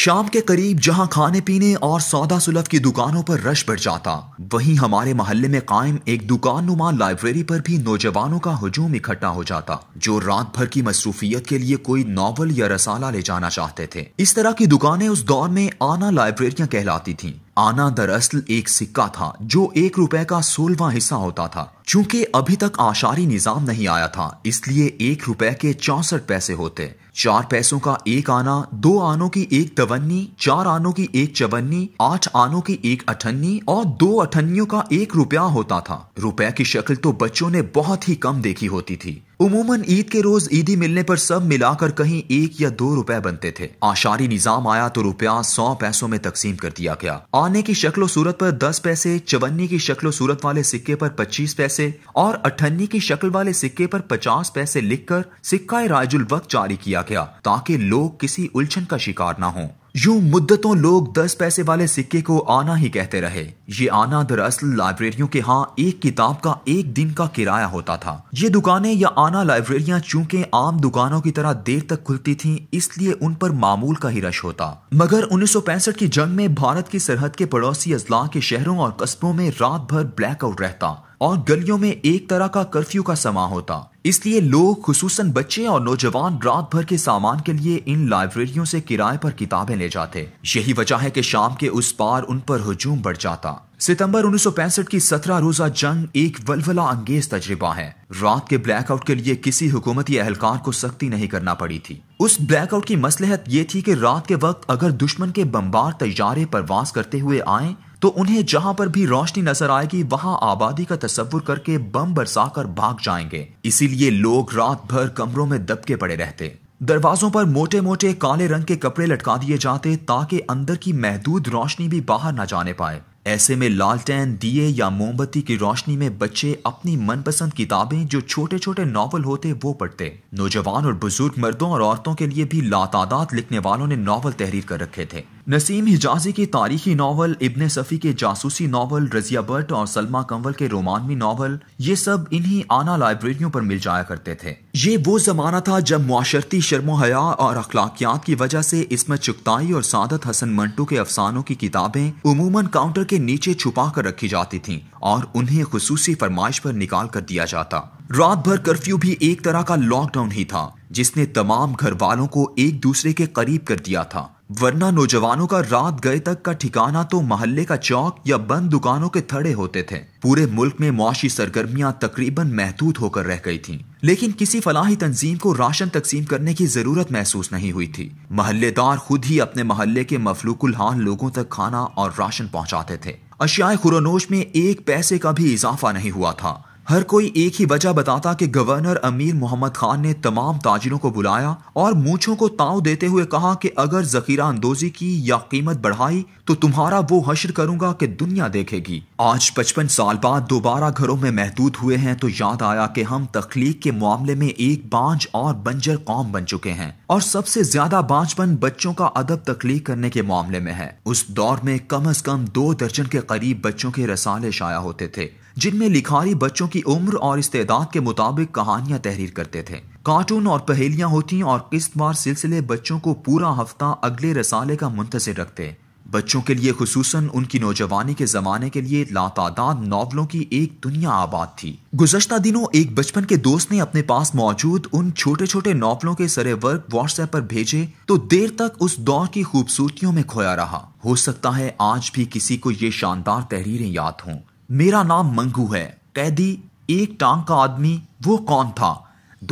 शाम के करीब जहां खाने पीने और सौदा सुलभ की दुकानों पर रश बढ़ जाता वहीं हमारे मोहल्ले में कायम एक दुकान नुमा लाइब्रेरी पर भी नौजवानों का हजूम इकट्ठा हो जाता जो रात भर की मसरूफियत के लिए कोई नावल या रसाला ले जाना चाहते थे इस तरह की दुकानें उस दौर में आना लाइब्रेरियां कहलाती थीं आना दरअसल एक सिक्का था जो एक रुपए का सोलवा हिस्सा होता था क्योंकि अभी तक आशारी निजाम नहीं आया था इसलिए एक रुपए के चौसठ पैसे होते चार पैसों का एक आना दो आनों की एक तवन्नी चार आनों की एक चवन्नी आठ आनों की एक अठन्नी और दो अठन्नियों का एक रुपया होता था रुपए की शक्ल तो बच्चों ने बहुत ही कम देखी होती थी उमूमन ईद के रोज ईदी मिलने पर सब मिलाकर कहीं एक या दो रुपए बनते थे आशारी निजाम आया तो रुपया सौ पैसों में तकसीम कर दिया गया आने की शक्लो सूरत पर दस पैसे चवन्नी की शक्लो सूरत वाले सिक्के पर पच्चीस पैसे और अठन्नी की शक्ल वाले सिक्के पर पचास पैसे लिखकर सिक्का राजुल वक्त जारी किया गया ताकि लोग किसी उलझन का शिकार न हों यूं मुद्दतों लोग दस पैसे वाले सिक्के को आना ही कहते रहे ये आना दरअसल लाइब्रेरियों के हाँ एक किताब का एक दिन का किराया होता था ये दुकानें या आना लाइब्रेरियां चूंकि आम दुकानों की तरह देर तक खुलती थीं इसलिए उन पर मामूल का ही रश होता मगर उन्नीस की जंग में भारत की सरहद के पड़ोसी अजला के शहरों और कस्बों में रात भर ब्लैकआउट रहता और गलियों में एक तरह का कर्फ्यू का समा होता इसलिए लोग खसूस बच्चे और नौजवान रात भर के सामान के लिए इन लाइब्रेरियों से किराए पर किताबें ले जाते यही वजह है कि शाम के उस पार उन पर हजूम बढ़ जाता सितंबर 1965 की 17 रोजा जंग एक वलवला अंगेज तजर्बा है रात के ब्लैकआउट के लिए किसी हुकूमती एहलकार को सख्ती नहीं करना पड़ी थी उस ब्लैकआउट की मसलहत ये थी कि रात के वक्त अगर दुश्मन के बम्बार तैयारे परवास करते हुए आए तो उन्हें जहां पर भी रोशनी नजर आएगी वहां आबादी का तस्वुर करके बम बरसाकर भाग जाएंगे इसीलिए लोग रात भर कमरों में दबके पड़े रहते दरवाजों पर मोटे मोटे काले रंग के कपड़े लटका दिए जाते ताकि अंदर की महदूद रोशनी भी बाहर न जाने पाए ऐसे में लालटेन दिए या मोमबत्ती की रोशनी में बच्चे अपनी मनपसंद किताबें जो छोटे छोटे नावल होते वो पढ़ते नौजवान और बुजुर्ग मर्दों और औरतों के लिए भी लातादात लिखने वालों ने नावल तहरीर कर रखे थे नसीम हिजाजी की तारीखी नावल इब्ने सफ़ी के जासूसी नावल रजिया भट्ट और सलमा कंवल के रोमानवी नावल ये सब इन्हीं आना लाइब्रेरियों पर मिल जाया करते थे ये वो ज़माना था जब माशरती शर्मो हया और अखलाकियात की वजह से इसमें चुकताई और सादत हसन मंटू के अफसानों की किताबें उमूमन काउंटर के नीचे छुपा कर रखी जाती थी और उन्हें खसूसी फरमाइश पर निकाल कर दिया जाता रात भर कर्फ्यू भी एक तरह का लॉकडाउन ही था जिसने तमाम घर वालों को एक दूसरे के करीब कर दिया था वरना नौजवानों का रात गए तक का ठिकाना तो मोहल्ले का चौक या बंद दुकानों के थड़े होते थे पूरे मुल्क में मुआशी सरगर्मियां तकरीबन महदूद होकर रह गई थीं लेकिन किसी फलाही तंजीम को राशन तकसीम करने की जरूरत महसूस नहीं हुई थी महल्लेदार खुद ही अपने मोहल्ले के मफलूकुल हाल लोगों तक खाना और राशन पहुंचाते थे अशियाए खुरनोश में एक पैसे का भी इजाफा नहीं हुआ था हर कोई एक ही वजह बताता कि गवर्नर अमीर मोहम्मद खान ने तमाम ताजिरों को बुलाया और मूछों को ताव देते हुए कहा कि अगर जखीरा अंदोजी की या कीमत बढ़ाई तो तुम्हारा वो हशर करूंगा कि दुनिया देखेगी आज पचपन साल बाद दोबारा घरों में महदूद हुए हैं तो याद आया कि हम तख्लीक के मामले में एक बांझ और बंजर कौम बन चुके हैं और सबसे ज्यादा बांझपन बच्चों का अदब तख्लीक करने के मामले में है उस दौर में कम अज कम दो दर्जन के करीब बच्चों के रसाले शाया होते थे जिनमें लिखारी बच्चों की उम्र और इस्तेदाद के मुताबिक कहानियां तहरीर करते थे कार्टून और पहेलियां होती और किस्तवार सिलसिले बच्चों को पूरा हफ्ता अगले रसाले का मुंतजर रखते बच्चों के लिए खसूस उनकी नौजवानी के ज़माने के लिए लातादाद नावलों की एक दुनिया आबाद थी गुजशत दिनों एक बचपन के दोस्त ने अपने पास मौजूद उन छोटे छोटे नावलों के सरे वर्क व्हाट्सएप पर भेजे तो देर तक उस दौर की खूबसूरतियों में खोया रहा हो सकता है आज भी किसी को ये शानदार तहरीरें याद हों मेरा नाम मंगू है कैदी एक टांग का आदमी वो कौन था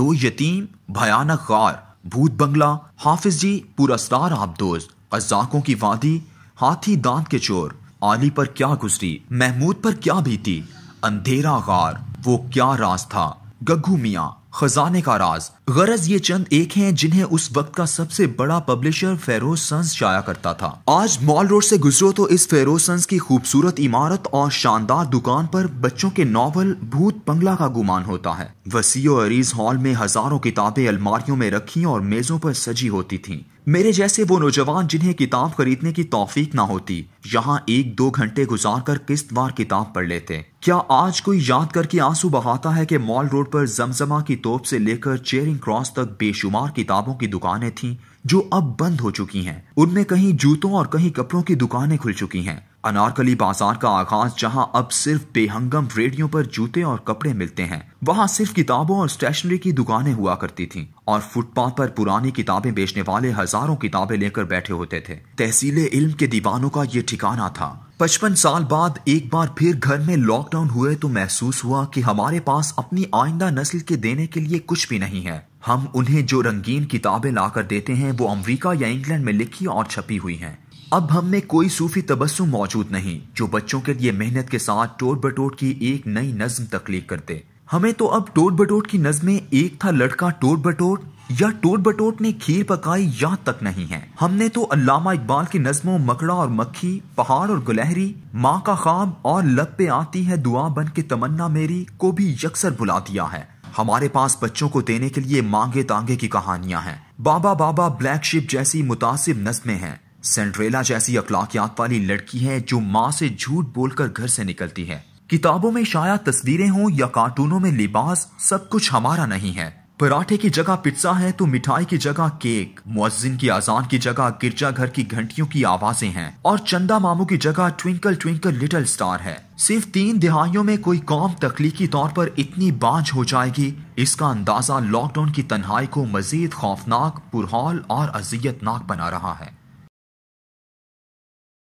दो यतीम भयानक गार भूत बंगला हाफिज जी पुरस्तार दोस्त कजाकों की वादी हाथी दांत के चोर आली पर क्या गुजरी महमूद पर क्या बीती अंधेरा गार वो क्या राज था गग्गू मियाँ खजाने का राज गरज ये चंद एक हैं जिन्हें उस वक्त का सबसे बड़ा पब्लिशर फेरोज सन्स जाया करता था आज मॉल रोड से गुजरो तो इस फेरोज सन्स की खूबसूरत इमारत और शानदार दुकान पर बच्चों के नॉवल भूत बंगला का गुमान होता है वसीओ अरीज हॉल में हजारों किताबें अलमारियों में रखी और मेजों पर सजी होती थीं मेरे जैसे वो नौजवान जिन्हें किताब खरीदने की तौफीक ना होती यहाँ एक दो घंटे गुजार कर किस्तवार किताब पढ़ लेते क्या आज कोई याद करके आंसू बहाता है कि मॉल रोड पर जमजमा की तोप से लेकर चेयरिंग चैरिंग क्रॉस तक बेशुमार किताबों की दुकानें थीं जो अब बंद हो चुकी हैं उनमें कहीं जूतों और कहीं कपड़ों की दुकानें खुल चुकी हैं अनारकली बाजार का आगाज जहां अब सिर्फ बेहंगम रेडियो पर जूते और कपड़े मिलते हैं वहां सिर्फ किताबों और स्टेशनरी की दुकानें हुआ करती थीं और फुटपाथ पर पुरानी किताबें बेचने वाले हजारों किताबें लेकर बैठे होते थे तहसील इल्म के दीवानों का ये ठिकाना था पचपन साल बाद एक बार फिर घर में लॉकडाउन हुए तो महसूस हुआ कि हमारे पास अपनी आइंदा नस्ल के देने के लिए कुछ भी नहीं है हम उन्हें जो रंगीन किताबें लाकर देते हैं वो अमरीका या इंग्लैंड में लिखी और छपी हुई हैं अब हम में कोई सूफी तबस्सुम मौजूद नहीं जो बच्चों के लिए मेहनत के साथ टोट बटोट की एक नई नज्म तकलीफ करते हमें तो अब टोट बटोट की नज्म एक था लड़का टोट बटोट या टोट बटोट ने खीर पकाई याद तक नहीं है हमने तो अल्लामा इकबाल की नज्मों मकड़ा और मक्खी पहाड़ और गुलहरी माँ का ख्वाब और लब पे आती है दुआ बन के तमन्ना मेरी को भी यकसर बुला दिया है हमारे पास बच्चों को देने के लिए मांगे तांगे की कहानियां हैं बाबा बाबा ब्लैक शिप जैसी मुतासिब नस्में हैं सेंड्रेला जैसी अखलाकियात वाली लड़की है जो माँ से झूठ बोलकर घर से निकलती है किताबों में शायद तस्वीरें हों या कार्टूनों में लिबास सब कुछ हमारा नहीं है पराठे की जगह पिज्जा है तो मिठाई की जगह केक मुजिन की अजान की जगह गिरजा घर की घंटियों की आवाजें हैं और चंदा मामू की जगह ट्विंकल ट्विंकल लिटिल स्टार है सिर्फ तीन दिहाइयों में कोई कौम तकलीकी तौर पर इतनी बांझ हो जाएगी इसका अंदाजा लॉकडाउन की तन्हाई को मजीद खौफनाक पुरहाल और अजियतनाक बना रहा है